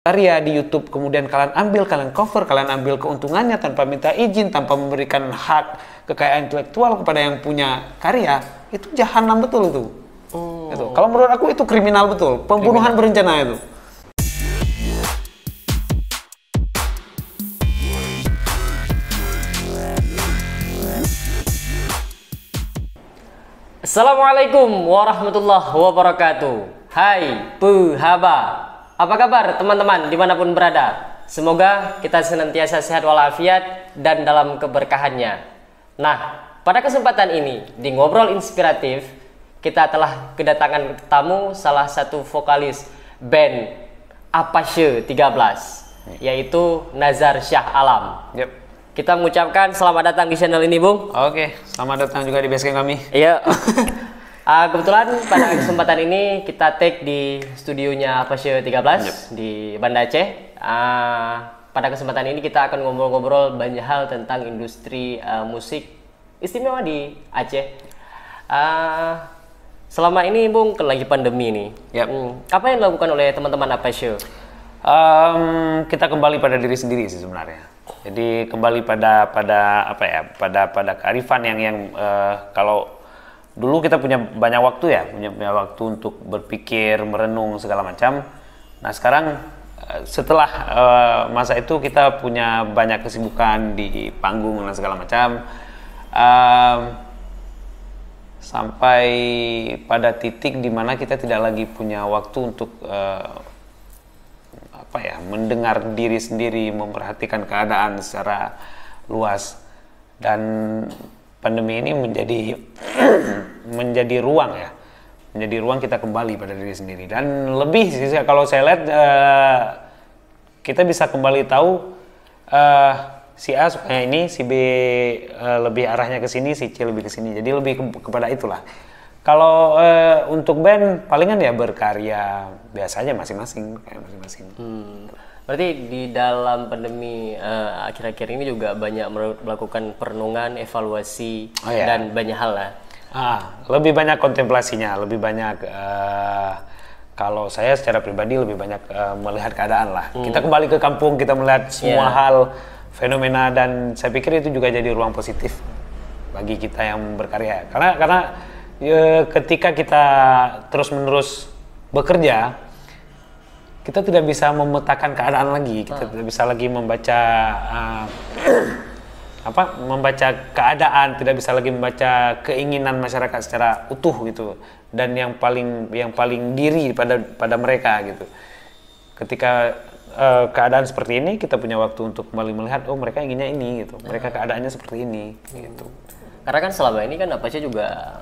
karya di YouTube kemudian kalian ambil kalian cover kalian ambil keuntungannya tanpa minta izin tanpa memberikan hak kekayaan intelektual kepada yang punya karya itu jahanam betul itu oh. itu kalau menurut aku itu kriminal betul pembunuhan kriminal. berencana itu Assalamualaikum warahmatullahi wabarakatuh Hai, puhaba apa kabar teman-teman dimanapun berada? Semoga kita senantiasa sehat walafiat dan dalam keberkahannya. Nah, pada kesempatan ini di Ngobrol Inspiratif, kita telah kedatangan tamu salah satu vokalis band Apache 13, yaitu Nazar Syah Alam. Yep. Kita mengucapkan selamat datang di channel ini, Bung. Oke, selamat datang juga di basecamp kami. Iya. Uh, kebetulan pada kesempatan ini kita take di studionya Pasio 13 yep. di Banda Aceh. Uh, pada kesempatan ini kita akan ngobrol-ngobrol banyak hal tentang industri uh, musik istimewa di Aceh. Uh, selama ini Bung lagi pandemi ini, Yep. Hmm, apa yang dilakukan oleh teman-teman Apasio? Um, kita kembali pada diri sendiri sih sebenarnya. Jadi kembali pada pada apa ya? Pada pada kearifan yang yang uh, kalau dulu kita punya banyak waktu ya punya banyak waktu untuk berpikir merenung segala macam nah sekarang eh, setelah uh, masa itu kita punya banyak kesibukan di panggung dan segala macam uh, sampai pada titik dimana kita tidak lagi punya waktu untuk uh, apa ya mendengar diri sendiri memperhatikan keadaan secara luas dan pandemi ini menjadi menjadi ruang ya menjadi ruang kita kembali pada diri sendiri dan lebih sih kalau saya lihat uh, kita bisa kembali tahu uh, si A suka ini si B uh, lebih arahnya ke sini si C lebih ke sini jadi lebih ke kepada itulah kalau uh, untuk band palingan ya berkarya biasanya masing-masing kayak masing-masing hmm. Berarti di dalam pandemi eh, akhir-akhir ini juga banyak melakukan perenungan, evaluasi oh, iya. dan banyak hal lah. Ya? Ah, lebih banyak kontemplasinya, lebih banyak uh, kalau saya secara pribadi lebih banyak uh, melihat keadaan lah. Hmm. Kita kembali ke kampung, kita melihat semua yeah. hal, fenomena dan saya pikir itu juga jadi ruang positif bagi kita yang berkarya. Karena karena uh, ketika kita terus-menerus bekerja, kita tidak bisa memetakan keadaan lagi kita ah. tidak bisa lagi membaca uh, apa membaca keadaan tidak bisa lagi membaca keinginan masyarakat secara utuh gitu dan yang paling yang paling diri pada pada mereka gitu ketika uh, keadaan seperti ini kita punya waktu untuk kembali melihat oh mereka inginnya ini gitu mereka ah. keadaannya seperti ini gitu karena kan selama ini kan apa sih juga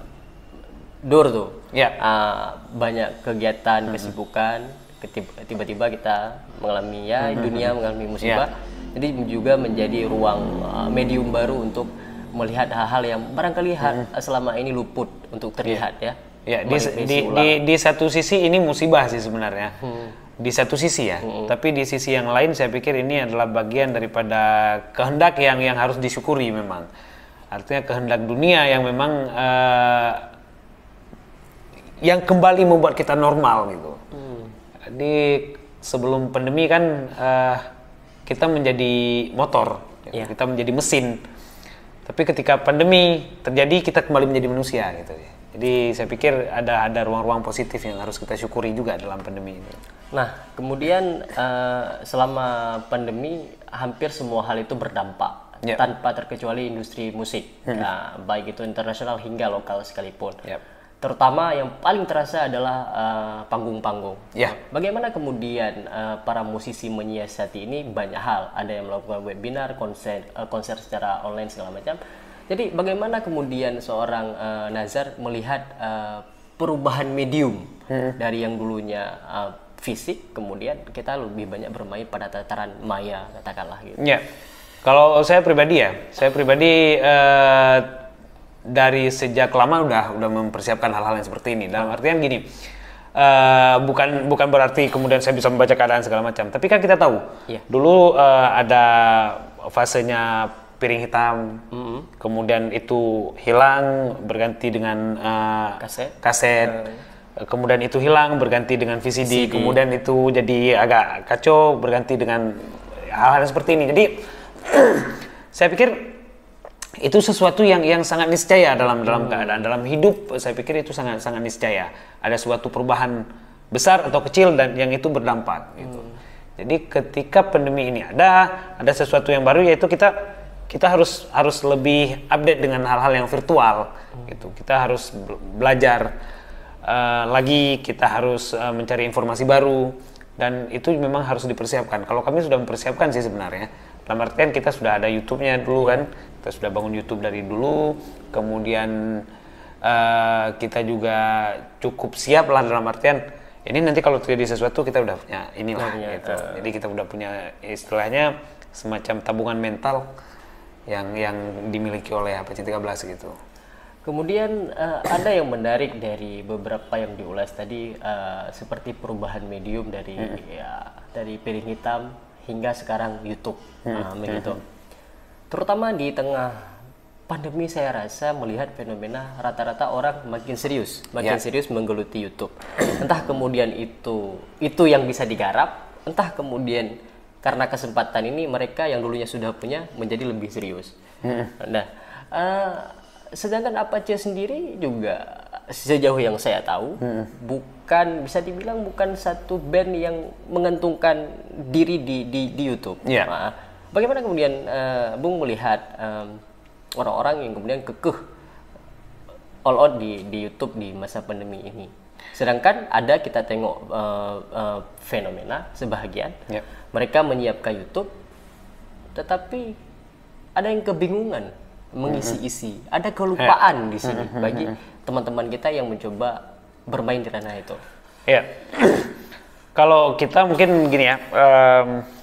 dur tuh ya yeah. uh, banyak kegiatan kesibukan tiba-tiba kita mengalami ya hmm, dunia hmm. mengalami musibah. Yeah. Jadi juga menjadi ruang uh, medium baru untuk melihat hal-hal yang barangkali hmm. selama ini luput untuk terlihat ya. Ya, ya di, di, di, di satu sisi ini musibah sih sebenarnya. Hmm. Di satu sisi ya, hmm. tapi di sisi yang lain saya pikir ini adalah bagian daripada kehendak yang yang harus disyukuri memang. Artinya kehendak dunia yang memang uh, yang kembali membuat kita normal gitu. Hmm di sebelum pandemi kan uh, kita menjadi motor, yeah. Kan? Iya. kita menjadi mesin. Tapi ketika pandemi terjadi kita kembali menjadi manusia gitu. Ya. Jadi saya pikir ada ada ruang-ruang positif yang harus kita syukuri juga dalam pandemi ini. Nah, kemudian uh, selama pandemi hampir semua hal itu berdampak yep. Ya. tanpa terkecuali industri musik, hmm. nah, baik itu internasional hingga lokal sekalipun. Yep. Ya terutama yang paling terasa adalah eh, panggung-panggung. Uh, Bagaimana kemudian uh, para musisi menyiasati ini banyak hal, ada yang melakukan webinar, konser, uh, konser secara online segala macam. Jadi bagaimana kemudian seorang uh, Nazar melihat uh, perubahan medium hmm. dari yang dulunya uh, fisik, kemudian kita lebih banyak bermain pada tataran maya katakanlah gitu. Ya. Kalau saya pribadi ya, saya pribadi. Uh, dari sejak lama udah udah mempersiapkan hal-hal yang seperti ini. Dalam artian gini, uh, bukan bukan berarti kemudian saya bisa membaca keadaan segala macam. Tapi kan kita tahu, yeah. dulu uh, ada fasenya piring hitam, mm -hmm. kemudian itu hilang berganti dengan uh, kaset, kaset. Uh. kemudian itu hilang berganti dengan VCD, VCD, kemudian itu jadi agak kacau berganti dengan hal-hal seperti ini. Jadi saya pikir itu sesuatu yang yang sangat niscaya dalam dalam hmm. keadaan dalam hidup saya pikir itu sangat sangat niscaya ada suatu perubahan besar atau kecil dan yang itu berdampak gitu. Jadi ketika pandemi ini ada ada sesuatu yang baru yaitu kita kita harus harus lebih update dengan hal-hal yang virtual hmm. gitu. Kita harus belajar uh, lagi, kita harus uh, mencari informasi baru dan itu memang harus dipersiapkan. Kalau kami sudah mempersiapkan sih sebenarnya. Dalam artian kita sudah ada YouTube-nya dulu kan, kita sudah bangun YouTube dari dulu kemudian uh, kita juga cukup siap lah dalam artian ini nanti kalau terjadi sesuatu kita udah punya inilah gitu. Uh. Jadi kita udah punya istilahnya semacam tabungan mental yang yang dimiliki oleh apa 13 gitu. Kemudian uh, ada yang menarik dari beberapa yang diulas tadi uh, seperti perubahan medium dari hmm. ya, dari piring hitam hingga sekarang YouTube hmm. uh, begitu. Hmm Terutama di tengah pandemi saya rasa melihat fenomena rata-rata orang makin serius, makin yeah. serius menggeluti YouTube. Entah kemudian itu itu yang bisa digarap, entah kemudian karena kesempatan ini mereka yang dulunya sudah punya menjadi lebih serius. Mm. Nah, uh, sedangkan apa Apache sendiri juga sejauh yang saya tahu mm. bukan bisa dibilang bukan satu band yang mengentungkan diri di di, di YouTube. Yeah. Nah, Bagaimana kemudian uh, Bung melihat orang orang-orang yang kemudian kekeh all out di di YouTube di masa pandemi ini? Sedangkan ada kita tengok uh, uh, fenomena sebahagian yep. Ya. mereka menyiapkan YouTube, tetapi ada yang kebingungan mengisi mm-hmm. isi, ada kelupaan yeah. di sini mm-hmm. bagi mm-hmm. teman-teman kita yang mencoba bermain di ranah itu. Ya, yeah. kalau kita mungkin gini ya. Um,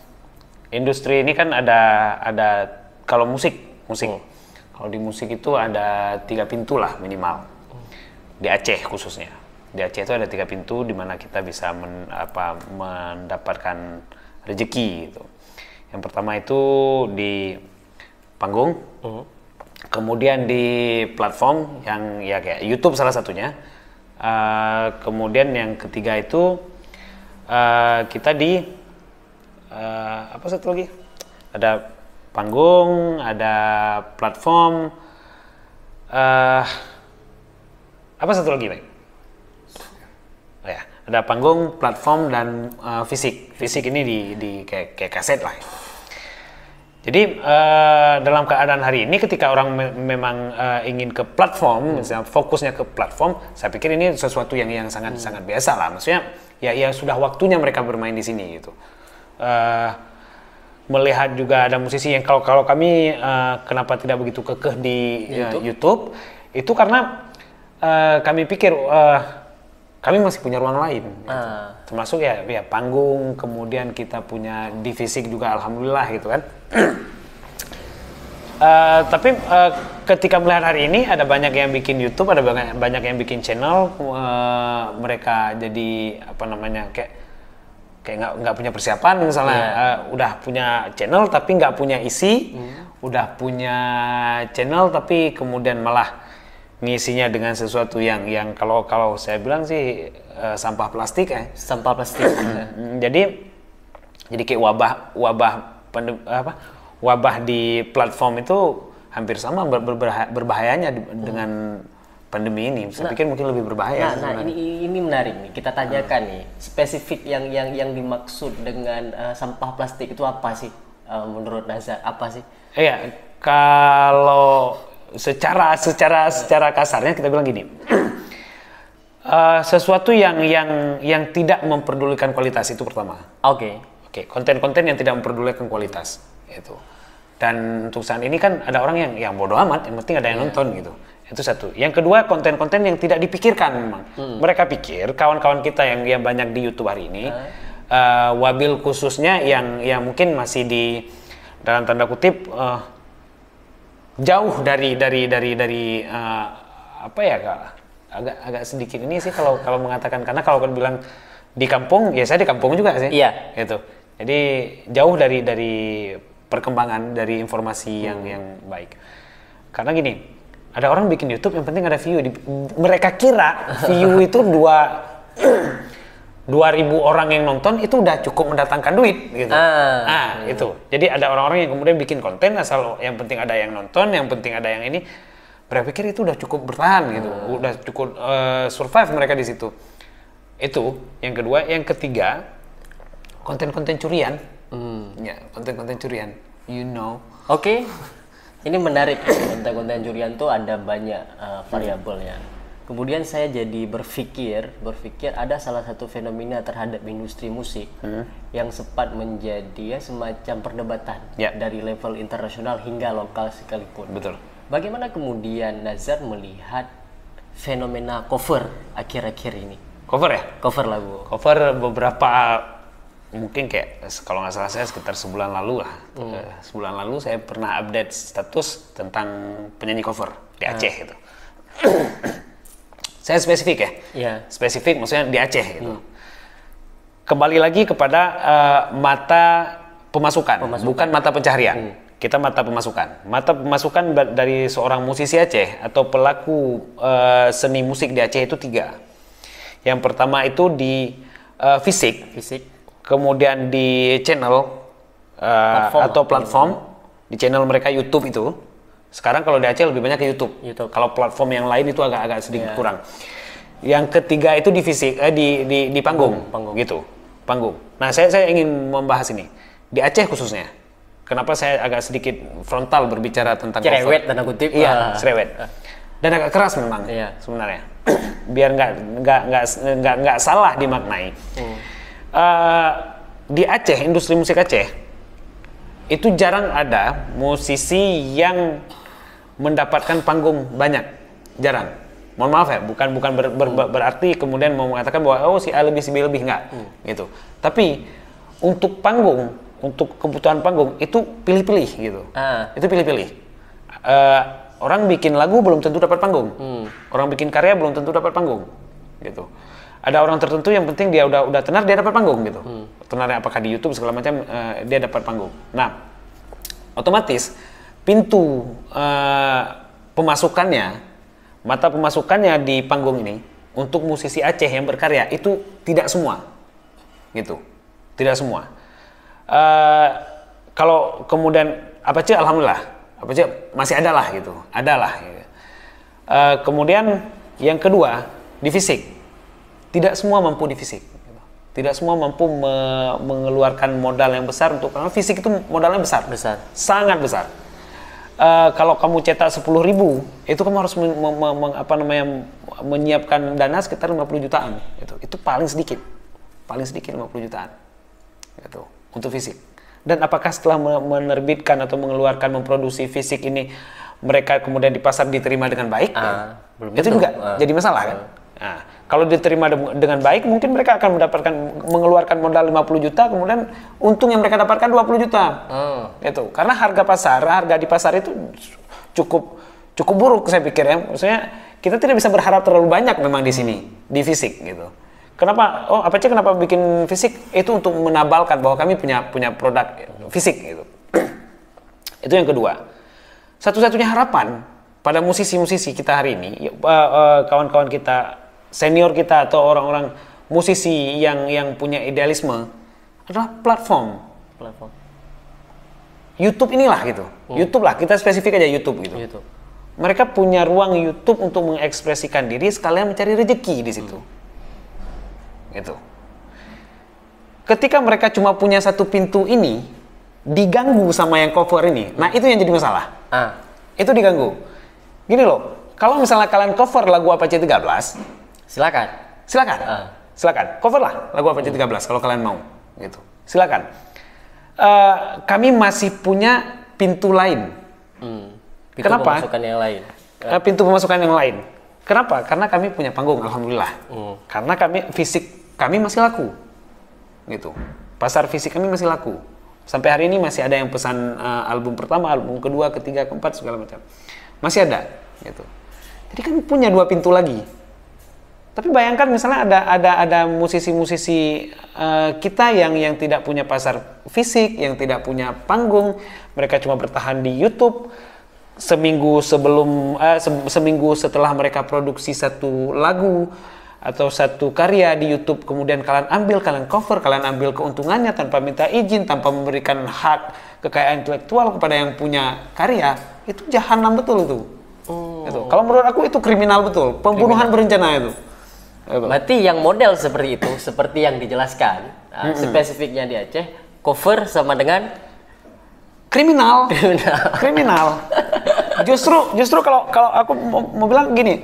industri ini kan ada ada kalau musik musik hmm. kalau di musik itu ada tiga pintu lah minimal hmm. di Aceh khususnya di Aceh itu ada tiga pintu di mana kita bisa men, apa, mendapatkan rezeki itu yang pertama itu di panggung hmm. kemudian di platform yang ya kayak YouTube salah satunya uh, kemudian yang ketiga itu uh, kita di uh, apa satu lagi? Ada panggung, ada platform. Uh, apa satu lagi, Pak? Oh, ya. Ada panggung, platform, dan uh, fisik. Fisik ini di, di kayak, kayak kaset lah. Ya. Jadi uh, dalam keadaan hari ini ketika orang me memang uh, ingin ke platform, hmm. misalnya fokusnya ke platform, saya pikir ini sesuatu yang yang sangat hmm. sangat biasa lah. Maksudnya ya ya sudah waktunya mereka bermain di sini gitu uh, melihat juga ada musisi yang kalau kalau kami uh, kenapa tidak begitu kekeh di YouTube, uh, YouTube itu karena uh, kami pikir uh, kami masih punya ruang lain gitu. Ah. termasuk ya ya panggung kemudian kita punya di fisik juga alhamdulillah gitu kan Uh, tapi uh, ketika melihat hari ini ada banyak yang bikin YouTube, ada banyak banyak yang bikin channel, uh, mereka jadi apa namanya kayak kayak nggak nggak punya persiapan misalnya yeah. Iya. uh, udah punya channel tapi nggak punya isi yeah. Hmm. udah punya channel tapi kemudian malah ngisinya dengan sesuatu yang yang kalau kalau saya bilang sih uh, sampah plastik eh sampah plastik ya. hmm. jadi jadi kayak wabah wabah pandem, apa wabah di platform itu hampir sama ber, berbahayanya hmm. dengan hmm pandemi ini saya nah, pikir mungkin lebih berbahaya nah, nah ini ini menarik nih kita tanyakan ah. nih spesifik yang yang yang dimaksud dengan uh, sampah plastik itu apa sih uh, menurut Nazar apa sih iya kalau secara secara nah. secara kasarnya kita bilang gini uh, sesuatu yang yang yang tidak memperdulikan kualitas itu pertama oke okay. oke okay, konten-konten yang tidak memperdulikan kualitas itu dan untuk saat ini kan ada orang yang yang bodoh amat yang penting ada yang yeah. nonton gitu itu satu yang kedua konten-konten yang tidak dipikirkan memang hmm. mereka pikir kawan-kawan kita yang yang banyak di YouTube hari ini hmm. uh, wabil khususnya yang yang mungkin masih di dalam tanda kutip uh, jauh dari dari dari dari uh, apa ya kak agak agak sedikit ini sih kalau kalau mengatakan karena kalau kan bilang di kampung ya saya di kampung juga sih iya gitu jadi jauh dari dari perkembangan dari informasi hmm. yang yang baik karena gini ada orang bikin YouTube yang penting ada view. Di, mereka kira view itu dua dua ribu orang yang nonton itu udah cukup mendatangkan duit gitu. Ah, ah hmm. itu. Jadi ada orang-orang yang kemudian bikin konten asal yang penting ada yang nonton, yang penting ada yang ini. Mereka pikir itu udah cukup bertahan gitu, hmm. udah cukup uh, survive mereka di situ. Itu yang kedua, yang ketiga konten-konten curian. Hmm. Ya, konten-konten curian. You know. Oke. Okay ini menarik konten-konten Jurianto tuh ada banyak uh, variabelnya. Kemudian saya jadi berpikir, berpikir ada salah satu fenomena terhadap industri musik hmm. yang sempat menjadi ya, semacam perdebatan yeah. dari level internasional hingga lokal sekalipun. Betul. Bagaimana kemudian Nazar melihat fenomena cover akhir-akhir ini? Cover ya? Cover lagu. Cover beberapa mungkin kayak eh, kalau nggak salah saya sekitar sebulan lalu lah hmm. Eh, sebulan lalu saya pernah update status tentang penyanyi cover di ah. Aceh hmm. gitu saya spesifik ya yeah. spesifik maksudnya di Aceh gitu hmm. kembali lagi kepada uh, mata pemasukan, pemasukan bukan mata pencaharian hmm. kita mata pemasukan mata pemasukan dari seorang musisi Aceh atau pelaku uh, seni musik di Aceh itu tiga yang pertama itu di uh, fisik fisik kemudian di channel uh, platform. atau platform di channel mereka YouTube itu. Sekarang kalau di Aceh lebih banyak ke YouTube. YouTube. Kalau platform yang lain itu agak-agak sedikit yeah. kurang. Yang ketiga itu di fisik eh, di, di di panggung, panggung gitu. Panggung. Nah, saya saya ingin membahas ini. Di Aceh khususnya. Kenapa saya agak sedikit frontal berbicara tentang cerewet dan kutip. Iya, ah. cerewet. Ah. Dan agak keras memang Iya. sebenarnya. Biar nggak nggak nggak nggak salah dimaknai. Hmm Eh, di Aceh, industri musik Aceh, itu jarang ada musisi yang mendapatkan panggung banyak, jarang. Mohon maaf ya, bukan bukan ber, ber, ber, hmm. berarti kemudian mau mengatakan bahwa oh si A lebih si B lebih enggak hmm. gitu. Tapi untuk panggung, untuk kebutuhan panggung itu pilih-pilih gitu. Ah. Itu pilih-pilih. Uh, orang bikin lagu belum tentu dapat panggung. Hmm. Orang bikin karya belum tentu dapat panggung gitu ada orang tertentu yang penting dia udah udah tenar dia dapat panggung gitu hmm. tenarnya apakah di YouTube segala macam uh, dia dapat panggung nah otomatis pintu uh, pemasukannya mata pemasukannya di panggung ini untuk musisi Aceh yang berkarya itu tidak semua gitu tidak semua uh, kalau kemudian apa sih alhamdulillah apa sih masih ada lah gitu ada lah gitu. Uh, kemudian yang kedua di fisik tidak semua mampu di fisik tidak semua mampu me mengeluarkan modal yang besar untuk karena fisik itu modalnya besar besar sangat besar uh, kalau kamu cetak sepuluh ribu itu kamu harus apa namanya menyiapkan dana sekitar 50 jutaan itu itu paling sedikit paling sedikit 50 jutaan gitu untuk fisik dan apakah setelah menerbitkan atau mengeluarkan memproduksi fisik ini mereka kemudian di pasar diterima dengan baik uh, kan? itu, juga uh, jadi masalah uh. kan nah, kalau diterima dengan baik, mungkin mereka akan mendapatkan mengeluarkan modal 50 juta, kemudian untung yang mereka dapatkan 20 juta. Hmm. Itu. Karena harga pasar, harga di pasar itu cukup cukup buruk saya pikir ya. Maksudnya kita tidak bisa berharap terlalu banyak memang di sini, di fisik gitu. Kenapa? Oh, apa sih kenapa bikin fisik? Itu untuk menabalkan bahwa kami punya punya produk fisik gitu. itu yang kedua. Satu-satunya harapan pada musisi-musisi kita hari ini, kawan kawan -kawan kita senior kita atau orang-orang musisi yang yang punya idealisme adalah platform. Platform. YouTube inilah gitu. Hmm. YouTube lah kita spesifik aja YouTube gitu. YouTube. Mereka punya ruang YouTube untuk mengekspresikan diri sekalian mencari rezeki di situ. Hmm. Gitu. Ketika mereka cuma punya satu pintu ini diganggu sama yang cover ini. Hmm. Nah, itu yang jadi masalah. Ah. Itu diganggu. Gini loh, kalau misalnya kalian cover lagu apa c 13, Silakan. Silakan. Uh. Silakan. Cover lah lagu Avenged 13 uh. kalau kalian mau gitu. Silakan. Uh, kami masih punya pintu lain. Hmm. Pintu Kenapa? Pemasukan yang lain. Uh, pintu pemasukan yang lain. Kenapa? Karena kami punya panggung, alhamdulillah. uh. Karena kami fisik kami masih laku, gitu. Pasar fisik kami masih laku. Sampai hari ini masih ada yang pesan uh, album pertama, album kedua, ketiga, keempat segala macam. Masih ada, gitu. Jadi kami punya dua pintu lagi tapi bayangkan misalnya ada ada ada musisi-musisi uh, kita yang yang tidak punya pasar fisik, yang tidak punya panggung, mereka cuma bertahan di YouTube seminggu sebelum uh, seminggu setelah mereka produksi satu lagu atau satu karya di YouTube kemudian kalian ambil kalian cover kalian ambil keuntungannya tanpa minta izin tanpa memberikan hak kekayaan intelektual kepada yang punya karya itu jahanam betul itu oh. itu kalau menurut aku itu kriminal betul pembunuhan kriminal. berencana itu Berarti yang model seperti itu, seperti yang dijelaskan, uh, hmm. spesifiknya di Aceh, cover sama dengan kriminal. Kriminal. kriminal. justru justru kalau kalau aku mau, mau bilang gini,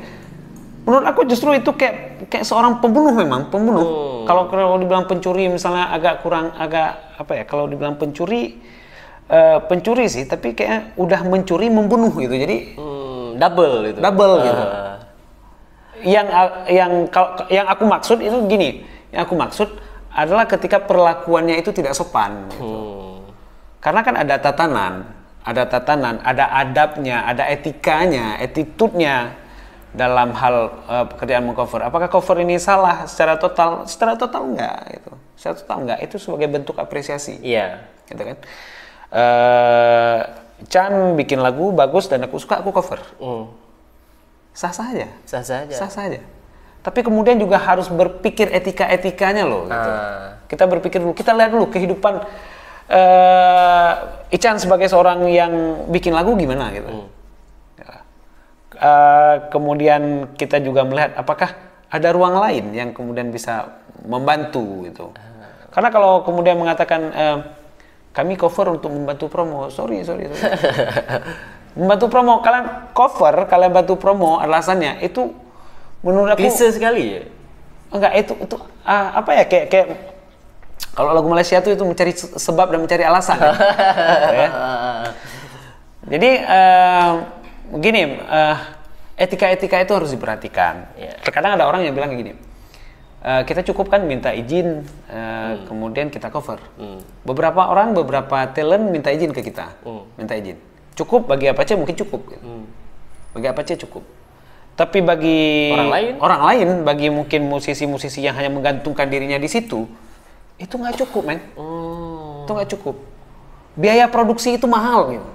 menurut aku justru itu kayak kayak seorang pembunuh memang, pembunuh. Hmm. Kalau kalau dibilang pencuri misalnya agak kurang agak apa ya, kalau dibilang pencuri uh, pencuri sih, tapi kayak udah mencuri membunuh gitu. Jadi hmm, double itu. Double uh. gitu yang yang yang aku maksud itu gini, yang aku maksud adalah ketika perlakuannya itu tidak sopan. Gitu. Hmm. Karena kan ada tatanan, ada tatanan, ada adabnya, ada etikanya, etitutnya dalam hal uh, pekerjaan mengcover. Apakah cover ini salah secara total? Secara total enggak itu Secara total enggak. Itu sebagai bentuk apresiasi. Iya. Yeah. Gitu kan. Uh, Chan bikin lagu bagus dan aku suka aku cover. Mm sah sah aja sah sah sah sah tapi kemudian juga harus berpikir etika etikanya loh gitu. uh. kita berpikir dulu kita lihat dulu kehidupan uh, eh, Ican sebagai seorang yang bikin lagu gimana gitu hmm. uh, kemudian kita juga melihat apakah ada ruang lain yang kemudian bisa membantu gitu ah. karena kalau kemudian mengatakan uh, kami cover untuk membantu promo sorry sorry, sorry. membantu promo kalian cover kalian bantu promo alasannya itu menurut aku klise sekali ya enggak itu itu uh, apa ya kayak kayak kalau lagu Malaysia tuh itu mencari sebab dan mencari alasan ya. ya. jadi uh, eh, begini uh, eh, etika-etika itu harus diperhatikan yeah. terkadang ada orang yang bilang gini uh, kita cukup kan minta izin uh, hmm. kemudian kita cover hmm. beberapa orang beberapa talent minta izin ke kita hmm. minta izin cukup bagi apa sih mungkin cukup gitu. hmm. bagi sih cukup tapi bagi orang lain orang lain bagi mungkin musisi-musisi yang hanya menggantungkan dirinya di situ itu nggak cukup men hmm. itu nggak cukup biaya produksi itu mahal gitu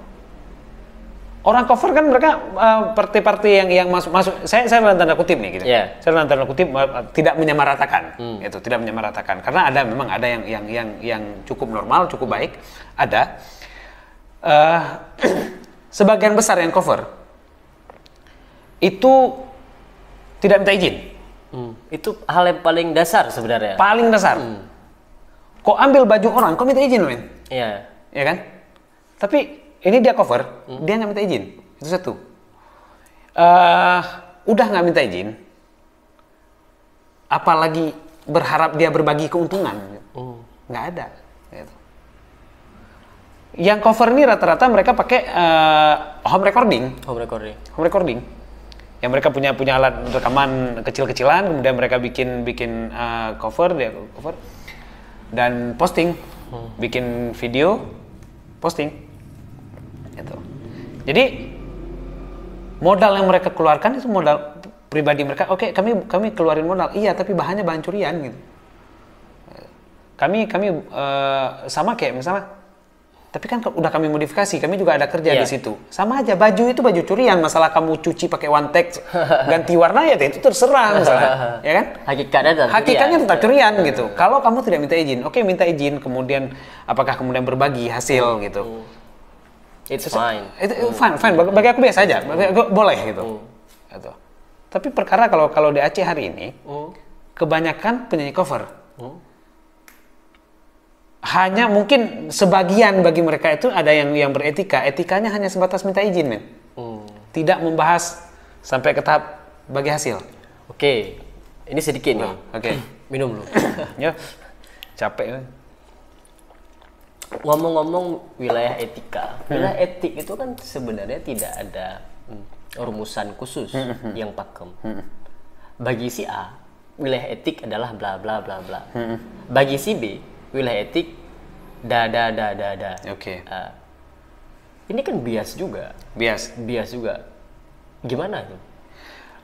orang cover kan mereka parti eh, partai-partai yang yang masuk masuk saya saya dalam tanda kutip nih gitu yeah. saya dalam tanda kutip uh, tidak menyamaratakan hmm. itu tidak menyamaratakan karena ada memang ada yang yang yang yang cukup normal cukup baik ada uh, sebagian besar yang cover itu tidak minta izin. Hmm. Itu hal yang paling dasar sebenarnya. Paling dasar. Hmm. Kok ambil baju orang, kok minta izin, men? Iya. Iya kan? Tapi ini dia cover, hmm. dia nggak minta izin. Itu satu. Uh, udah nggak minta izin, apalagi berharap dia berbagi keuntungan. Hmm. Nggak hmm. ada yang cover ini rata-rata mereka pakai uh, home recording. Home recording. Home recording. Yang mereka punya punya alat rekaman kecil-kecilan, kemudian mereka bikin bikin uh, cover, dia cover dan posting, hmm. bikin video, posting. Itu. Jadi modal yang mereka keluarkan itu modal pribadi mereka. Oke, okay, kami kami keluarin modal. Iya, tapi bahannya bahan curian gitu. Kami kami uh, sama kayak misalnya tapi kan udah kami modifikasi, kami juga ada kerja yeah. di iya. situ. Sama aja baju itu baju curian, masalah kamu cuci pakai one tag ganti warna ya itu terserah misalnya, ya kan? Hakikatnya tetap Hakikatnya tetap curian gitu. Kalau kamu tidak minta izin, oke okay, minta izin, kemudian apakah kemudian berbagi hasil hmm. gitu. Hmm. It's fine. Itu it, hmm. fine, fine. Bagi aku biasa aja, aku, boleh gitu. gitu. Tapi perkara kalau kalau di Aceh hari ini, kebanyakan penyanyi cover hanya mungkin sebagian bagi mereka itu ada yang yang beretika. Etikanya hanya sebatas minta izin, men. Hmm. Tidak membahas sampai ke tahap bagi hasil. Oke. Okay. Ini sedikit nih. Hmm, oke. Okay. Minum dulu. ya. Capek. men. Ngomong-ngomong wilayah etika. Hmm. Wilayah etik itu kan sebenarnya tidak ada hmm, rumusan khusus hmm. yang pakem. Hmm. Bagi si A, wilayah etik adalah bla bla bla bla. Hmm. Bagi si B, wilayah etik da da da da da. Oke. Okay. Uh, ini kan bias juga. Bias. Bias juga. Gimana tuh?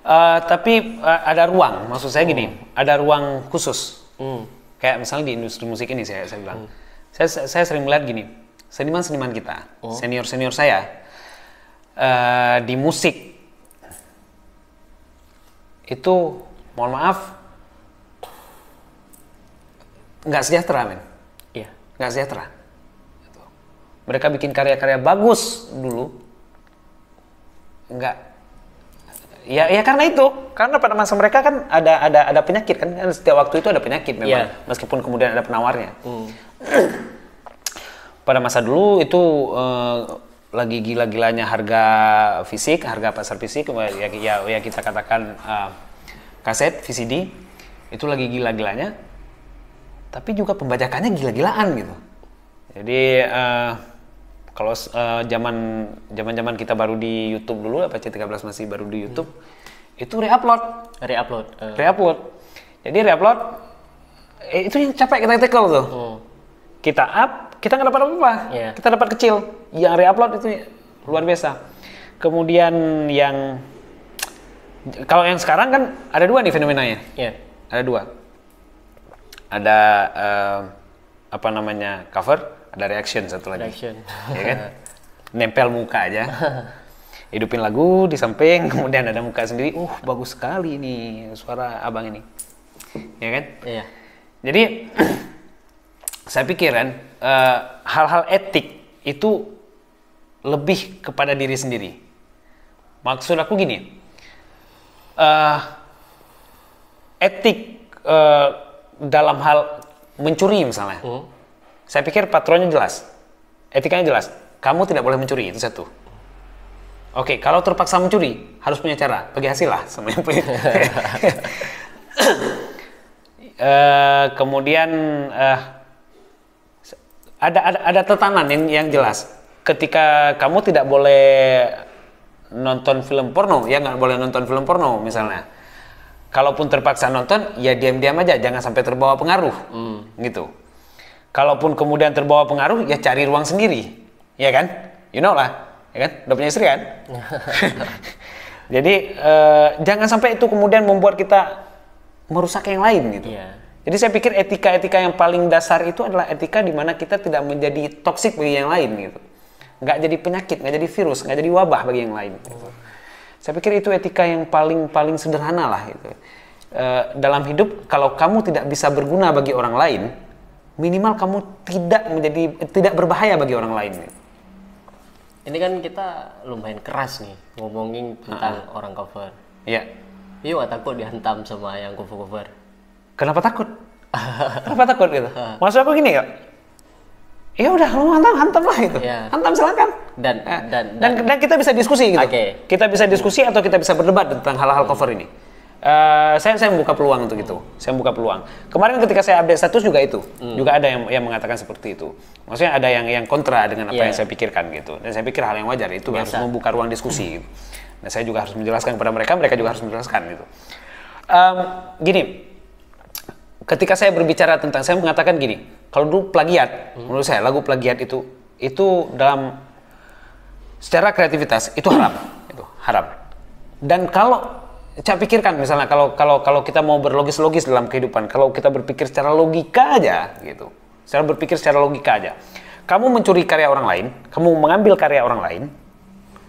Ah, uh, tapi uh, ada ruang, maksud saya gini, hmm. ada ruang khusus. Hmm. Kayak misalnya di industri musik ini saya saya bilang. Hmm. Saya saya sering melihat gini, seniman-seniman kita, oh. senior-senior saya uh, di musik itu mohon maaf nggak sejahtera men iya nggak sejahtera gitu. mereka bikin karya-karya bagus dulu nggak ya ya karena itu karena pada masa mereka kan ada ada ada penyakit kan, kan setiap waktu itu ada penyakit memang yeah. meskipun kemudian ada penawarnya mm. pada masa dulu itu uh, lagi gila-gilanya harga fisik harga pasar fisik ya ya, ya kita katakan uh, kaset VCD itu lagi gila-gilanya tapi juga pembajakannya gila-gilaan gitu. Jadi uh, kalau uh, zaman zaman zaman kita baru di YouTube dulu, apa C13 masih baru di YouTube, hmm. itu reupload, reupload, uh. reupload. Jadi reupload eh, itu yang capek kita tackle tuh. Oh. Kita up, kita nggak dapat apa-apa, yeah. kita dapat kecil. Yang reupload itu luar biasa. Kemudian yang kalau yang sekarang kan ada dua nih fenomenanya. Yeah. Ada dua ada uh, apa namanya cover, ada reaction satu lagi. Reaction. Ya kan? Nempel muka aja. Hidupin lagu di samping, kemudian ada muka sendiri. Uh, bagus sekali ini suara abang ini. Ya kan? Iya. Jadi saya pikiran hal eh, hal-hal etik itu lebih kepada diri sendiri. Maksud aku gini, uh, etik uh, dalam hal mencuri misalnya, hmm. saya pikir patronnya jelas, etikanya jelas. Kamu tidak boleh mencuri itu satu. Oke, kalau terpaksa mencuri harus punya cara, bagi hasil lah sama uh, kemudian uh, ada ada ada tetanan yang yang jelas. Ketika kamu tidak boleh nonton film porno, ya nggak boleh nonton film porno misalnya kalaupun terpaksa nonton ya diam-diam aja jangan sampai terbawa pengaruh hmm. gitu kalaupun kemudian terbawa pengaruh ya cari ruang sendiri ya kan you know lah ya kan udah punya istri kan jadi eh, jangan sampai itu kemudian membuat kita merusak yang lain gitu yeah. Jadi saya pikir etika-etika yang paling dasar itu adalah etika di mana kita tidak menjadi toksik bagi yang lain gitu. Nggak jadi penyakit, nggak jadi virus, nggak jadi wabah bagi yang lain. Gitu. Saya pikir itu etika yang paling paling sederhana lah itu. E, dalam hidup kalau kamu tidak bisa berguna bagi orang lain, minimal kamu tidak menjadi tidak berbahaya bagi orang lain. Ini kan kita lumayan keras nih ngomongin tentang uh-huh. orang cover. Iya. Iya takut dihantam sama yang cover-cover. Kenapa takut? Kenapa takut gitu? Maksud aku gini ya, ya udah lo hantam hantam lah itu yeah. hantam silakan dan, eh, dan, dan dan dan kita bisa diskusi gitu okay. kita bisa diskusi atau kita bisa berdebat tentang hal-hal cover ini uh, saya saya membuka peluang untuk itu saya membuka peluang kemarin ketika saya update status juga itu mm. juga ada yang yang mengatakan seperti itu maksudnya ada yang yang kontra dengan apa yeah. yang saya pikirkan gitu dan saya pikir hal yang wajar itu Biasa. harus membuka ruang diskusi gitu. nah saya juga harus menjelaskan kepada mereka mereka juga harus menjelaskan gitu um, gini ketika saya berbicara tentang saya mengatakan gini kalau dulu plagiat hmm. menurut saya lagu plagiat itu itu dalam secara kreativitas itu haram itu haram dan kalau saya pikirkan misalnya kalau kalau kalau kita mau berlogis-logis dalam kehidupan kalau kita berpikir secara logika aja gitu secara berpikir secara logika aja kamu mencuri karya orang lain kamu mengambil karya orang lain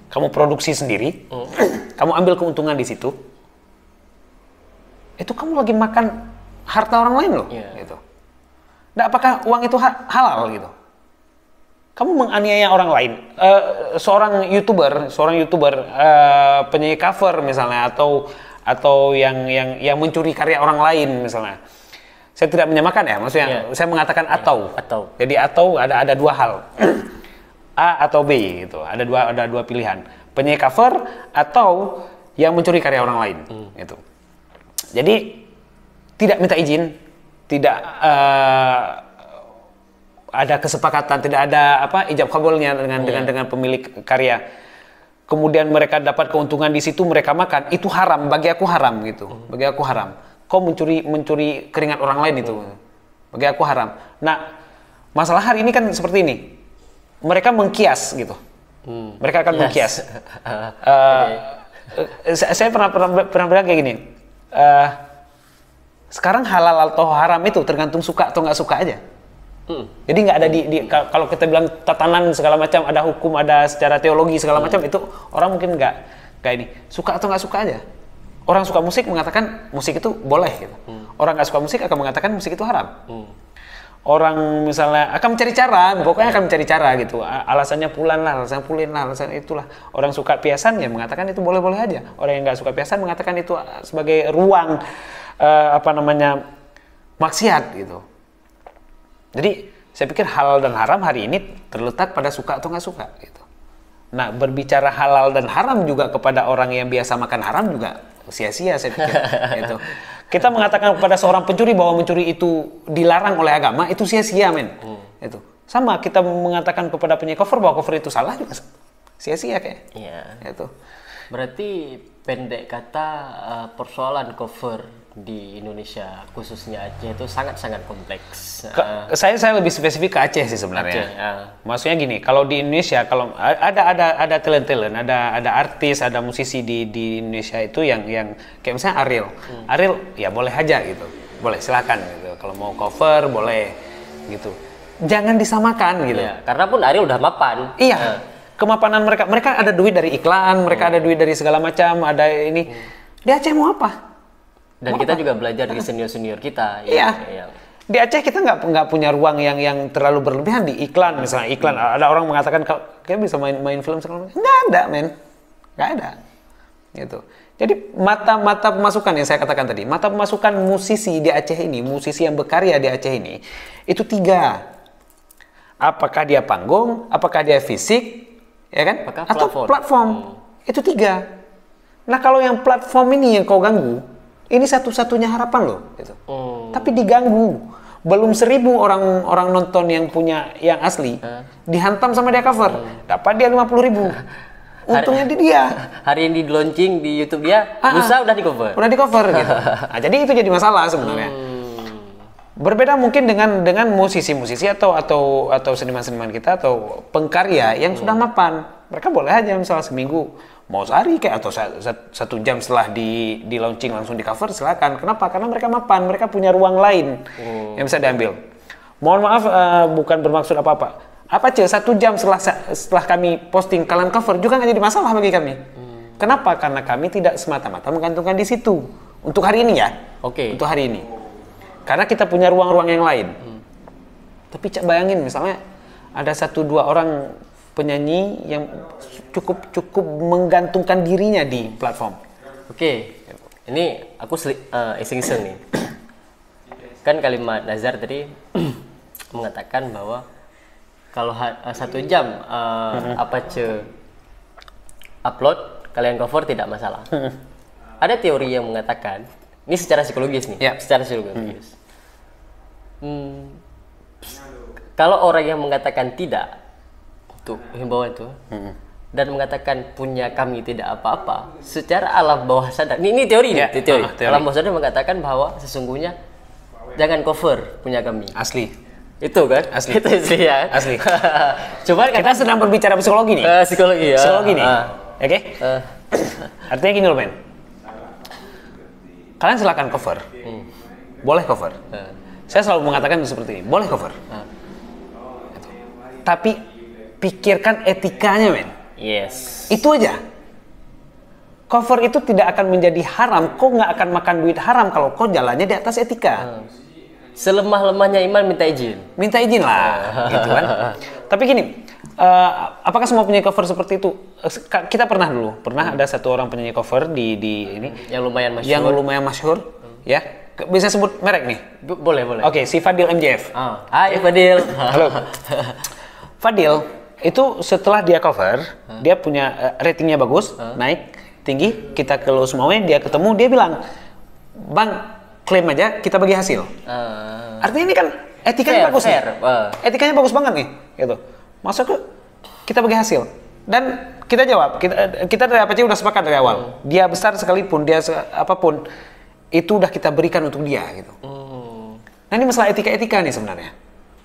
kamu produksi sendiri hmm. kamu ambil keuntungan di situ itu kamu lagi makan harta orang lain loh yeah. gitu Nah, apakah uang itu halal gitu? Kamu menganiaya orang lain. Uh, seorang youtuber, seorang youtuber uh, penyanyi cover misalnya atau atau yang yang yang mencuri karya orang lain misalnya. Saya tidak menyamakan ya, maksudnya yeah. saya mengatakan iya, atau. Yeah. Atau. Jadi atau ada ada dua hal. A atau B gitu. Ada dua ada dua pilihan. Penyanyi cover atau yang mencuri karya orang lain hmm. gitu. Jadi tidak minta izin tidak uh, ada kesepakatan, tidak ada apa ijab kabulnya dengan yeah. dengan iya. dengan pemilik karya. Kemudian mereka dapat keuntungan di situ mereka makan, itu haram bagi aku haram gitu. Hmm. Bagi aku haram. Kau mencuri mencuri keringat orang lain itu. Hmm. Bagi aku haram. Nah, masalah hari ini kan seperti ini. Mereka mengkias gitu. Hmm. Mereka akan yes. mengkias. uh, okay. saya, eh, saya pernah pernah pernah bilang kayak gini. Uh, sekarang halal atau haram itu tergantung suka atau nggak suka aja. Hmm. Jadi nggak ada di, di kalau kita bilang tatanan segala macam ada hukum ada secara teologi segala hmm. macam itu orang mungkin nggak kayak ini suka atau nggak suka aja. Orang suka musik mengatakan musik itu boleh gitu. Hmm. Orang nggak suka musik akan mengatakan musik itu haram. Hmm orang misalnya akan mencari cara, pokoknya akan mencari cara gitu. Alasannya pulan lah, alasan pulin lah, alasan itulah. Orang suka piasan ya mengatakan itu boleh-boleh aja. Orang yang nggak suka piasan mengatakan itu sebagai ruang uh, apa namanya maksiat gitu. Jadi saya pikir halal dan haram hari ini terletak pada suka atau nggak suka gitu. Nah berbicara halal dan haram juga kepada orang yang biasa makan haram juga sia-sia saya pikir gitu. Kita mengatakan kepada seorang pencuri bahwa mencuri itu dilarang oleh agama itu sia-sia men. Hmm. Itu sama kita mengatakan kepada punya cover bahwa cover itu salah juga sia-sia kayak. Iya. Itu. Berarti pendek kata eh, persoalan cover di Indonesia khususnya Aceh itu sangat-sangat kompleks. Ke, uh, saya saya lebih spesifik ke Aceh sih sebenarnya. Aceh, uh. Maksudnya gini, kalau di Indonesia kalau ada ada ada talent talent, ada ada artis, ada musisi di di Indonesia itu yang yang kayak misalnya Ariel, hmm. Ariel ya boleh aja gitu, boleh silakan gitu. Kalau mau cover boleh gitu. Jangan disamakan gitu. Ya, karena pun Ariel udah mapan. Iya. Uh. Kemapanan mereka, mereka ada duit dari iklan, mereka hmm. ada duit dari segala macam, ada ini. Hmm. Di Aceh mau apa? Dan kita juga belajar di senior-senior kita. Iya. Yang, di Aceh kita nggak nggak punya ruang yang yang terlalu berlebihan di iklan misalnya iklan hmm. ada orang mengatakan kayak bisa main main film sekarang nggak ada men nggak ada gitu jadi mata mata pemasukan yang saya katakan tadi mata pemasukan musisi di Aceh ini musisi yang berkarya di Aceh ini itu tiga apakah dia panggung apakah dia fisik ya kan apakah atau platform, Hmm. itu tiga nah kalau yang platform ini yang kau ganggu ini satu-satunya harapan loh. Gitu. Hmm. Tapi diganggu. Belum seribu orang orang nonton yang punya yang asli huh? dihantam sama dia cover. Hmm. Dapat dia lima puluh ribu. Untungnya di dia. Hari ini di launching di YouTube dia, bisa ah, ah. udah di cover. Udah di cover gitu. Nah, jadi itu jadi masalah sebenarnya. Hmm. Berbeda mungkin dengan dengan musisi-musisi atau atau atau seniman-seniman kita atau pengkarya yang hmm. sudah mapan. Mereka boleh aja misalnya seminggu mau sehari kayak atau satu jam setelah di di launching langsung di cover silakan kenapa karena mereka mapan mereka punya ruang lain hmm. yang bisa diambil mohon maaf uh, bukan bermaksud apa apa apa cil satu jam setelah setelah kami posting kalian cover juga nggak jadi masalah bagi kami hmm. kenapa karena kami tidak semata-mata menggantungkan di situ untuk hari ini ya oke okay. untuk hari ini karena kita punya ruang-ruang yang lain hmm. tapi cak bayangin misalnya ada satu dua orang penyanyi yang cukup cukup menggantungkan dirinya di platform. Oke, okay. ini aku uh, iseng-iseng nih. kan kalimat Nazar tadi mengatakan bahwa kalau uh, satu jam uh, apa ce upload kalian cover tidak masalah. Ada teori yang mengatakan ini secara psikologis nih, yeah. secara psikologis. Mm. Hmm, kalau orang yang mengatakan tidak itu himbauan itu hmm. dan mengatakan punya kami tidak apa-apa secara alam bawah sadar ini, ini teori ya, teori. Uh, teori alam bawah sadar mengatakan bahwa sesungguhnya jangan cover punya kami asli itu kan asli itu sih ya asli coba kita sedang berbicara psikologi nih uh, psikologi ya psikologi uh, nih uh, oke okay? uh. Eh. artinya gini loh men kalian silahkan cover hmm. boleh cover uh. saya selalu mengatakan seperti ini boleh cover uh. tapi pikirkan etikanya men yes itu aja cover itu tidak akan menjadi haram kau nggak akan makan duit haram kalau kau jalannya di atas etika hmm. selemah-lemahnya iman minta izin minta izin lah gitu kan tapi gini uh, apakah semua penyanyi cover seperti itu? Eh, kita pernah dulu, pernah hmm. ada satu orang penyanyi cover di di ini yang lumayan masyhur. Yang lumayan masyhur, hmm. ya. Bisa sebut merek nih? boleh, boleh. Oke, okay, si Fadil MJF. Ah, Hai Fadil. Halo. Fadil itu setelah dia cover, huh? dia punya uh, ratingnya bagus, huh? naik tinggi, kita ke Los Mawen, dia ketemu, dia bilang, "Bang, klaim aja, kita bagi hasil." Uh, Artinya ini kan etikanya fair, bagus fair. Uh. Etikanya bagus banget nih, gitu. Masuk ke kita bagi hasil. Dan kita jawab, kita eh, kita dari sih udah sepakat dari awal. Hmm. Dia besar sekalipun, dia se apapun itu udah kita berikan untuk dia gitu. Hmm. Nah, ini masalah etika-etika nih sebenarnya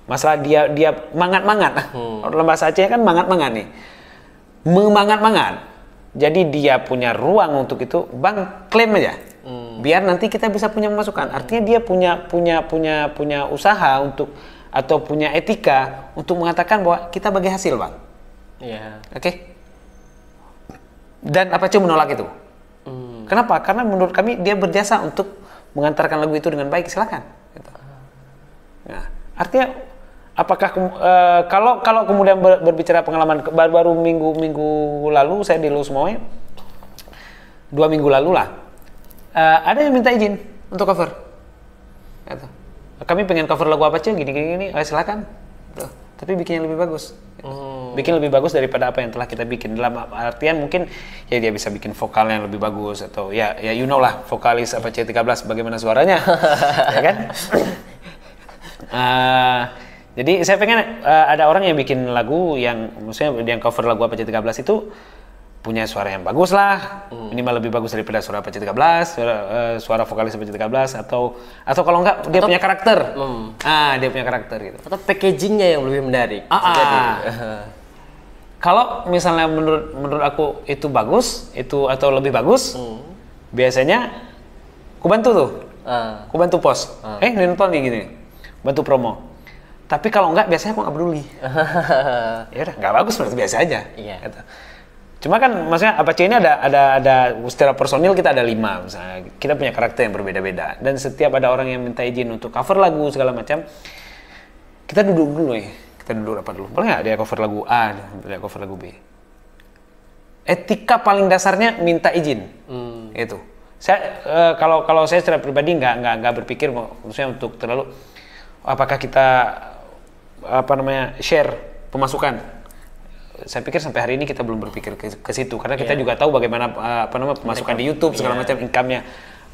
Masalah dia dia mangat-mangat. Hmm. Lembah Aceh kan mangat-mangat nih. Memangat-mangat. Jadi dia punya ruang untuk itu, bang klaim aja. Hmm. Biar nanti kita bisa punya masukan. Artinya dia punya punya punya punya usaha untuk atau punya etika untuk mengatakan bahwa kita bagi hasil, bang. Iya. Yeah. Oke. Okay? Dan apa cuma menolak itu? Hmm. Kenapa? Karena menurut kami dia berjasa untuk mengantarkan lagu itu dengan baik. Silakan. Gitu. Nah, artinya apakah uh, kalau kalau kemudian ber, berbicara pengalaman baru, baru minggu minggu lalu saya di Los Moe dua minggu lalu lah uh, ada yang minta izin untuk cover gitu. kami pengen cover lagu apa sih gini gini gini oh, silakan Tuh. Gitu. tapi bikin yang lebih bagus gitu. hmm. bikin lebih bagus daripada apa yang telah kita bikin dalam artian mungkin ya dia bisa bikin vokal yang lebih bagus atau ya ya you know lah vokalis apa C13 bagaimana suaranya ya kan uh, Jadi saya pengen uh, ada orang yang bikin lagu yang maksudnya yang cover lagu apa c 13 itu punya suara yang bagus lah hmm. minimal lebih bagus daripada suara c 13 suara, uh, suara vokalis c 13 atau atau kalau enggak dia atau, punya karakter hmm. ah dia punya karakter gitu atau packagingnya yang lebih menarik ah, ah. kalau misalnya menurut menurut aku itu bagus itu atau lebih bagus hmm. biasanya ku bantu tuh uh. ku bantu pos uh. eh nonton gini bantu promo tapi kalau enggak, biasanya aku nggak peduli. ya udah, nggak bagus berarti biasa aja. Iya. Gitu. Cuma kan maksudnya apa ini ada ada ada secara personil kita ada lima misalnya kita punya karakter yang berbeda-beda dan setiap ada orang yang minta izin untuk cover lagu segala macam kita duduk dulu ya kita duduk apa dulu boleh nggak dia cover lagu A dia cover lagu B etika paling dasarnya minta izin hmm. itu saya eh, kalau kalau saya secara pribadi nggak nggak nggak berpikir maksudnya untuk terlalu apakah kita apa namanya share pemasukan saya pikir sampai hari ini kita belum berpikir ke, ke situ karena kita yeah. juga tahu bagaimana eh, apa namanya pemasukan mereka, di YouTube segala yeah. macam income-nya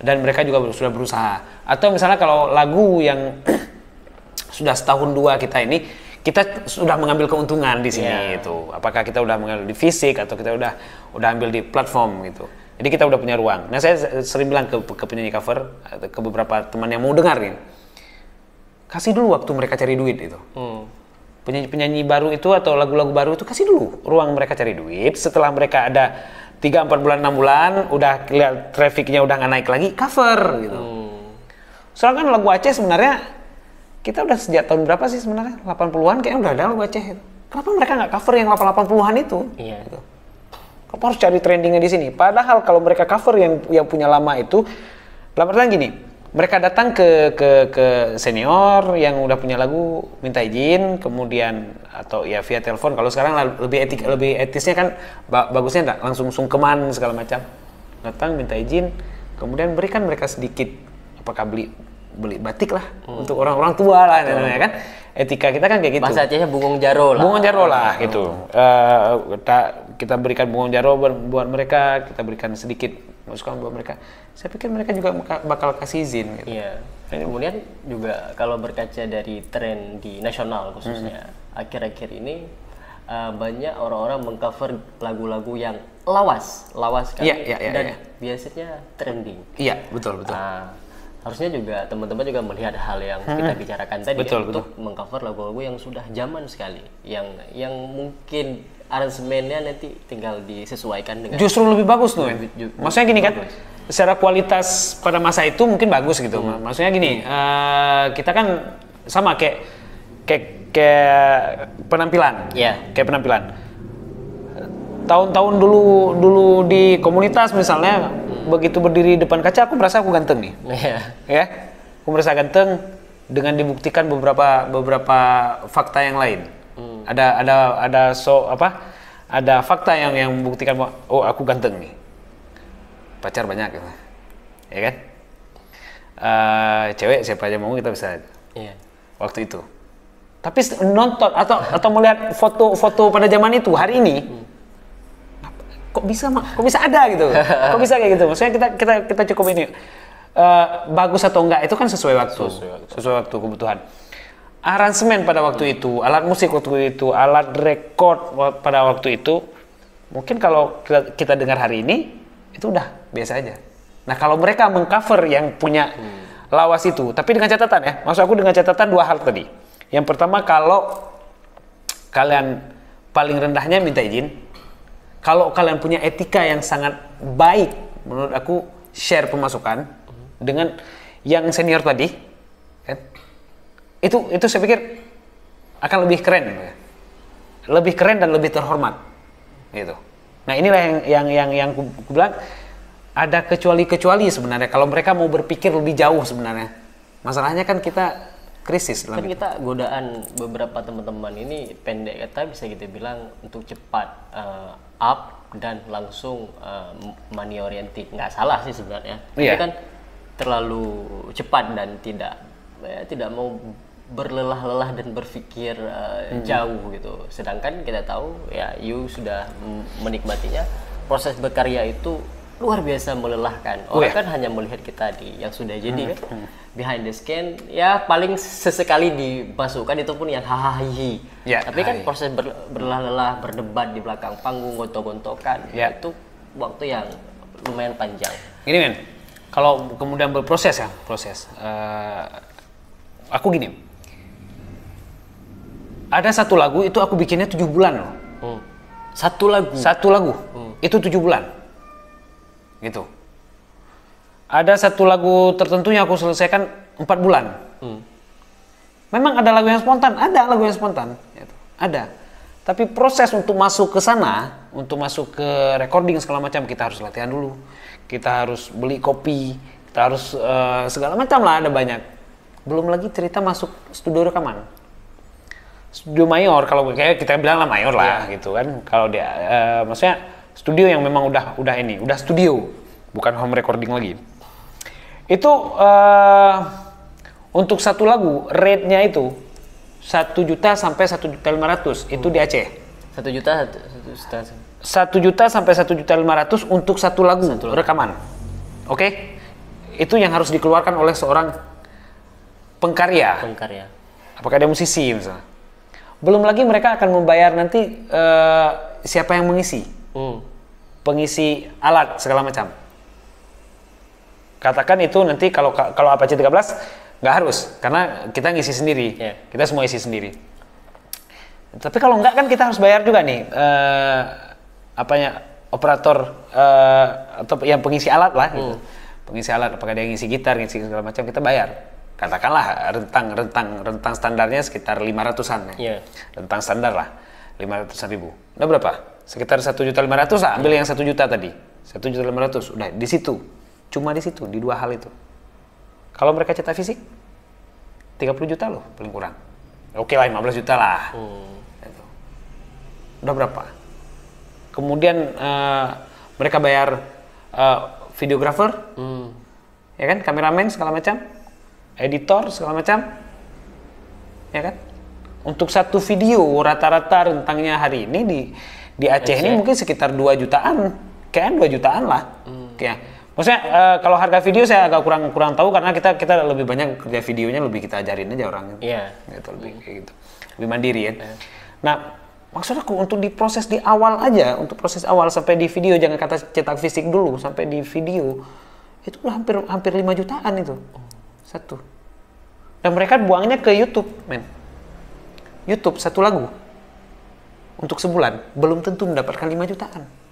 dan mereka juga sudah berusaha atau misalnya kalau lagu yang sudah setahun dua kita ini kita sudah mengambil keuntungan di sini yeah. itu apakah kita sudah mengambil di fisik atau kita sudah udah ambil di platform gitu jadi kita sudah punya ruang nah saya sering bilang ke, ke penyanyi cover ke beberapa teman yang mau dengar nih. Gitu kasih dulu waktu mereka cari duit itu. Hmm. Penyanyi-penyanyi baru itu atau lagu-lagu baru itu kasih dulu ruang mereka cari duit. Setelah mereka ada tiga empat bulan enam bulan udah lihat trafficnya udah nggak naik lagi cover gitu. Hmm. Soalnya kan lagu Aceh sebenarnya kita udah sejak tahun berapa sih sebenarnya? 80-an kayaknya udah ada lagu Aceh. Kenapa mereka nggak cover yang 80-an itu? Iya. Gitu. Kenapa harus cari trendingnya di sini? Padahal kalau mereka cover yang yang punya lama itu, dalam artian gini, mereka datang ke ke ke senior yang udah punya lagu minta izin kemudian atau ya via telepon kalau sekarang lebih etik lebih etisnya kan ba bagusnya enggak langsung sungkeman segala macam datang minta izin kemudian berikan mereka sedikit apakah beli beli batik lah hmm. untuk orang-orang tua lah hmm. namanya kan etika kita kan kayak gitu bahasa Acehnya bungung jaro lah bungung jaro lah hmm. gitu uh, eh, kita kita berikan bungung jaro buat mereka kita berikan sedikit dimasukkan buat mereka saya pikir mereka juga bakal kasih izin gitu. Iya. kemudian juga kalau berkaca dari tren di nasional khususnya hmm. akhir-akhir hmm. ini uh, banyak orang-orang mengcover lagu-lagu yang lawas, lawas iya, kan yeah, yeah, yeah, dan yeah. biasanya trending. Iya, betul betul. Uh, harusnya juga teman-teman juga melihat hal yang hmm. kita bicarakan tadi ya, betul, ya, betul. untuk mengcover lagu-lagu yang sudah zaman sekali, yang yang mungkin aransemennya nanti tinggal disesuaikan dengan justru lebih bagus tuh maksudnya gini kan secara kualitas pada masa itu mungkin bagus gitu hmm. maksudnya gini hmm. uh, kita kan sama kayak kayak kayak penampilan yeah. kayak penampilan tahun-tahun dulu dulu di komunitas misalnya hmm. begitu berdiri depan kaca aku merasa aku ganteng nih yeah. ya aku merasa ganteng dengan dibuktikan beberapa beberapa fakta yang lain ada ada ada so apa ada fakta yang yang membuktikan bahwa oh aku ganteng nih pacar banyak gitu. ya kan uh, cewek siapa aja mau kita bisa yeah. waktu itu tapi nonton atau atau melihat foto-foto pada zaman itu hari ini hmm. kok bisa kok bisa ada gitu kok bisa kayak gitu maksudnya kita kita kita cukup ini uh, bagus atau enggak itu kan sesuai waktu sesuai waktu, sesuai waktu kebutuhan aransemen pada waktu itu, alat musik waktu itu, alat record pada waktu itu, mungkin kalau kita dengar hari ini itu udah biasa aja. Nah kalau mereka mengcover yang punya hmm. lawas itu, tapi dengan catatan ya, maksud aku dengan catatan dua hal tadi. Yang pertama kalau kalian paling rendahnya minta izin, kalau kalian punya etika yang sangat baik, menurut aku share pemasukan hmm. dengan yang senior tadi itu itu saya pikir akan lebih keren ya. Lebih keren dan lebih terhormat. Gitu. Nah, inilah yang yang yang yang ku, bilang ada kecuali-kecuali sebenarnya kalau mereka mau berpikir lebih jauh sebenarnya. Masalahnya kan kita krisis kan kita godaan beberapa teman-teman ini pendek kata bisa kita gitu bilang untuk cepat uh, up dan langsung uh, money oriented nggak salah sih sebenarnya yeah. tapi iya. kan terlalu cepat dan tidak ya, tidak mau berlelah-lelah dan berpikir uh, eh, hmm. jauh gitu. Sedangkan kita tahu ya you sudah menikmatinya proses berkarya itu luar biasa melelahkan. Oh, Orang oh, ya. kan hanya melihat kita di yang sudah jadi hmm. kan. Hmm. Behind the scan ya paling sesekali dimasukkan itu pun yang hahaha. Ya, Tapi kan proses ber, berlelah-lelah, berdebat di belakang panggung, gontok-gontokan ya. itu waktu yang lumayan panjang. Gini men, kalau kemudian berproses ya, proses. Uh, aku gini, ada satu lagu itu aku bikinnya tujuh bulan loh. Hmm. Satu lagu. Satu lagu. Hmm. hmm. Itu tujuh bulan. Gitu. Ada satu lagu tertentu yang aku selesaikan empat bulan. Hmm. Memang ada lagu yang spontan, ada lagu yang spontan, gitu. ada. Tapi proses untuk masuk ke sana, untuk masuk ke recording segala macam kita harus latihan dulu, kita harus beli kopi, kita harus uh, segala macam lah ada banyak. Belum lagi cerita masuk studio rekaman studio mayor kalau kayak kita bilang lah mayor lah yeah. gitu kan kalau dia uh, maksudnya studio yang memang udah udah ini udah studio bukan home recording lagi itu uh, untuk satu lagu rate-nya itu satu juta sampai satu juta lima ratus itu di Aceh satu juta satu juta sampai satu juta lima ratus untuk satu lagu, satu lagu. rekaman oke okay? itu yang harus dikeluarkan oleh seorang pengkarya pengkarya apakah dia musisi misalnya belum lagi mereka akan membayar nanti uh, siapa yang mengisi hmm. pengisi alat segala macam katakan itu nanti kalau kalau Apache 13 nggak harus karena kita ngisi sendiri yeah. kita semua isi sendiri tapi kalau nggak kan kita harus bayar juga nih uh, apanya operator uh, atau yang pengisi alat lah gitu. hmm. gitu pengisi alat apakah dia ngisi gitar ngisi segala macam kita bayar katakanlah rentang rentang rentang standarnya sekitar 500-an ya. Yeah. Rentang standar lah. 500 ribu. Udah berapa? Sekitar juta 1.500 lah, ambil yang 1 juta tadi. juta 1.500. Udah di situ. Cuma di situ, di dua hal itu. Kalau mereka cetak fisik 30 juta loh paling kurang. Oke lah 15 juta lah. Hmm. Gitu. Udah berapa? Kemudian uh, mereka bayar uh, videographer, hmm. ya kan, kameramen segala macam editor segala macam ya kan untuk satu video rata-rata rentangnya hari ini di di Aceh, Aceh. ini mungkin sekitar 2 jutaan kayaknya 2 jutaan lah hmm. ya maksudnya uh, kalau harga video saya agak kurang kurang tahu karena kita kita lebih banyak kerja videonya lebih kita ajarin aja orang yeah. gitu lebih hmm. kayak gitu lebih mandiri ya yeah. nah maksud aku untuk diproses di awal aja untuk proses awal sampai di video jangan kata cetak fisik dulu sampai di video itu hampir hampir lima jutaan itu oh. Satu. Dan mereka buangnya ke YouTube, men. YouTube satu lagu untuk sebulan belum tentu mendapatkan lima jutaan.